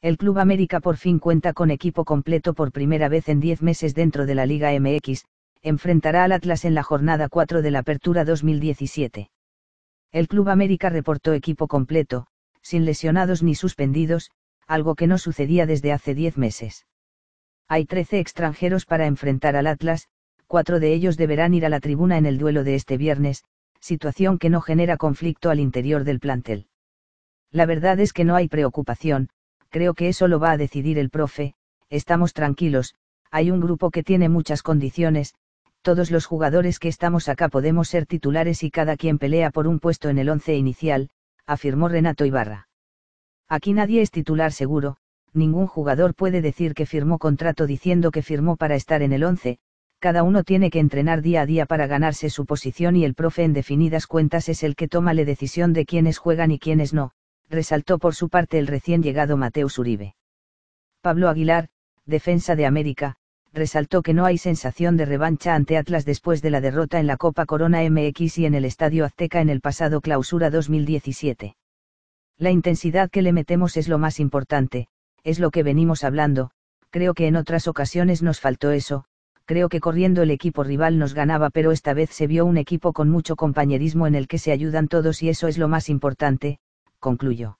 El Club América por fin cuenta con equipo completo por primera vez en 10 meses dentro de la Liga MX, enfrentará al Atlas en la jornada 4 de la Apertura 2017. El Club América reportó equipo completo, sin lesionados ni suspendidos, algo que no sucedía desde hace 10 meses. Hay 13 extranjeros para enfrentar al Atlas, cuatro de ellos deberán ir a la tribuna en el duelo de este viernes, situación que no genera conflicto al interior del plantel. La verdad es que no hay preocupación, creo que eso lo va a decidir el profe, estamos tranquilos, hay un grupo que tiene muchas condiciones, todos los jugadores que estamos acá podemos ser titulares y cada quien pelea por un puesto en el once inicial, afirmó Renato Ibarra. Aquí nadie es titular seguro, ningún jugador puede decir que firmó contrato diciendo que firmó para estar en el once, cada uno tiene que entrenar día a día para ganarse su posición y el profe en definidas cuentas es el que toma la decisión de quiénes juegan y quiénes no, resaltó por su parte el recién llegado Mateus Uribe. Pablo Aguilar, defensa de América, resaltó que no hay sensación de revancha ante Atlas después de la derrota en la Copa Corona MX y en el Estadio Azteca en el pasado clausura 2017. La intensidad que le metemos es lo más importante, es lo que venimos hablando, creo que en otras ocasiones nos faltó eso, creo que corriendo el equipo rival nos ganaba pero esta vez se vio un equipo con mucho compañerismo en el que se ayudan todos y eso es lo más importante, Concluyo.